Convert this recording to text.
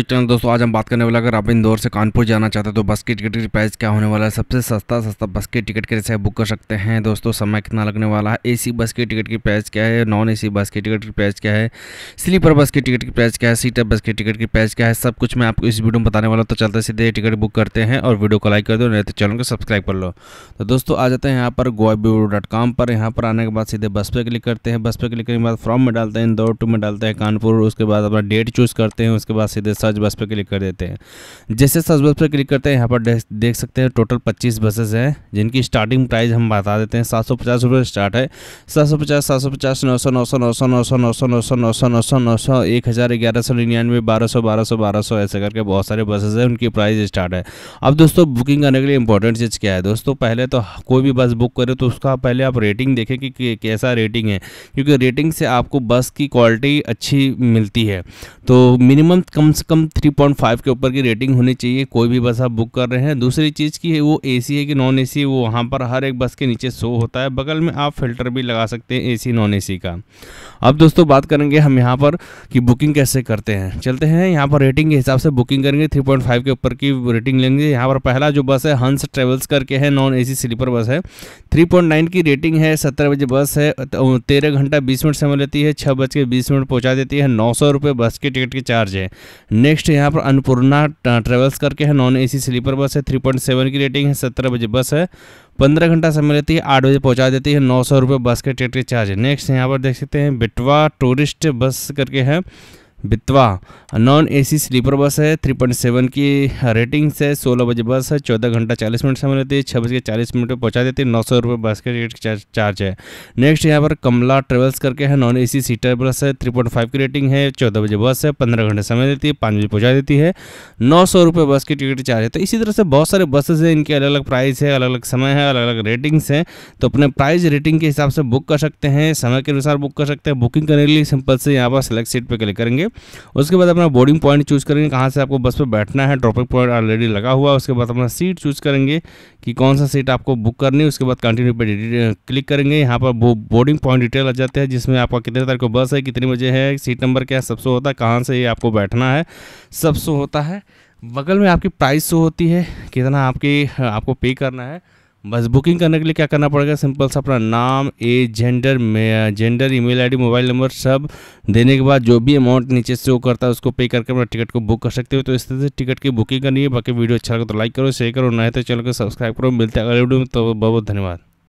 दोस्तों आज हम बात करने वाले अगर आप इंदौर से कानपुर जाना चाहते हैं तो बस की टिकट की प्राइस क्या होने वाला है सबसे सस्ता सस्ता बस की टिकट कैसे बुक कर सकते हैं दोस्तों समय कितना लगने वाला है एसी बस की टिकट की प्राइस क्या है नॉन एसी बस की टिकट की प्राइस क्या है स्लीपर बस की टिकट की प्राइस क्या है सीटर बस की टिकट की प्राइस क्या है सब कुछ मैं आपको इस वीडियो में बताने वाला तो चलते सीधे टिकट बुक करते हैं और वीडियो को लाइक कर दो नहीं तो चैनल को सब्सक्राइब कर लो तो दोस्तों आ जाते हैं यहाँ पर गोवा पर यहाँ पर आने के बाद सीधे बस पर क्लिक करते हैं बस पर क्लिक करने के बाद फॉर्म में डालते हैं इंदौर टू में डालते हैं कानपुर उसके बाद अपना डेट चूज़ करते हैं उसके बाद सीधे सर्च बस पर क्लिक कर देते हैं जैसे सर्च बस पर क्लिक करते हैं यहाँ पर देख सकते हैं टोटल पच्चीस बसेस हैं जिनकी स्टार्टिंग प्राइस हम बता देते हैं सात सौ पचास स्टार्ट है सात सौ पचास सात सौ पचास नौ सौ नौ सौ नौ सौ नौ सौ नौ सौ नौ सौ नौ सौ नौ सौ नौ सौ एक हज़ार ग्यारह सौ निन्यानवे बारह सौ बारह सौ बारह सौ ऐसे करके बहुत सारे बसेज हैं उनकी प्राइस स्टार्ट है अब दोस्तों बुकिंग करने के लिए इंपॉर्टेंट चीज़ क्या है दोस्तों पहले तो कोई भी बस बुक करें तो उसका पहले आप रेटिंग देखें कि कैसा रेटिंग है क्योंकि रेटिंग से आपको बस की क्वालिटी अच्छी मिलती है तो मिनिमम कम से कम 3.5 के ऊपर की रेटिंग होनी चाहिए कोई भी बस आप बुक कर रहे हैं दूसरी चीज़ की है वो एसी है कि नॉन एसी है वो वहाँ पर हर एक बस के नीचे शो होता है बगल में आप फिल्टर भी लगा सकते हैं एसी नॉन एसी का अब दोस्तों बात करेंगे हम यहाँ पर कि बुकिंग कैसे करते हैं चलते हैं यहाँ पर रेटिंग के हिसाब से बुकिंग करेंगे थ्री के ऊपर की रेटिंग लेंगे यहाँ पर पहला जो बस है हंस ट्रेवल्स करके है नॉन ए स्लीपर बस है थ्री की रेटिंग है सत्रह बजे बस है तो तेरह घंटा बीस मिनट समय लेती है छः बज के बीस मिनट पहुँचा देती है नौ सौ बस के टिकट के चार्ज है नेक्स्ट यहाँ पर अन्नपूर्णा ट्रेवल्स करके है नॉन एसी स्लीपर बस है थ्री पॉइंट सेवन की रेटिंग है सत्रह बजे बस है पंद्रह घंटा समय लेती है आठ बजे पहुँचा देती है नौ सौ रुपये बस के टिकट के चार्ज है नेक्स्ट यहाँ पर देख सकते हैं बिटवा टूरिस्ट बस करके है बितवा नॉन एसी स्लीपर बस है 3.7 की रेटिंग्स है सोलह बजे बस है चौदह घंटा चालीस मिनट समय लेती है छः बज के चालीस मिनट पर पहुँचा देती है नौ सौ रुपये बस के टिकट चार्ज है नेक्स्ट यहाँ पर कमला ट्रेवल्स करके है नॉन एसी सीटर बस है 3.5 की रेटिंग है चौदह बजे बस है पंद्रह घंटे समय लेती है पाँच बजे पहुँचा देती है नौ सौ रुपये बस की टिकट चार्ज है तो इसी तरह से बहुत सारे बसेज़ हैं इनके अलग अलग प्राइस है अलग अलग समय है अलग अलग रेटिंग्स हैं तो अपने प्राइस रेटिंग के हिसाब से बुक कर सकते हैं समय के अनुसार बुक कर सकते हैं बुकिंग करने के लिए सिंपल से यहाँ पर सेलेक्ट सीट पर क्लिक करेंगे उसके बाद अपना बोर्डिंग पॉइंट चूज़ करेंगे कहाँ से आपको बस पर बैठना है ड्रॉपिंग पॉइंट ऑलरेडी लगा हुआ है उसके बाद अपना सीट चूज़ करेंगे कि कौन सा सीट आपको बुक करनी है उसके बाद कंटिन्यू पर क्लिक करेंगे यहाँ पर बोर्डिंग पॉइंट डिटेल आ जाते हैं जिसमें आपका कितने तारीख को बस है कितने बजे है सीट नंबर क्या है सबसे होता है कहाँ से ये आपको बैठना है सबसे होता है बगल में आपकी प्राइस शो होती है कितना आपकी आपको पे करना है बस बुकिंग करने के लिए क्या करना पड़ेगा सिंपल सा अपना नाम age gender gender email ID mobile number सब देने के बाद जो भी अमाउंट नीचे से वो करता है उसको पे करके अपना टिकट को बुक कर सकते हो तो इस तरह से टिकट की बुकिंग करनी है बाकी वीडियो अच्छा लगे तो लाइक करो शेयर करो नए तो चैनल को सब्सक्राइब करो मिलते हैं अगले वीडियो में तो बहुत बहुत धन्यवाद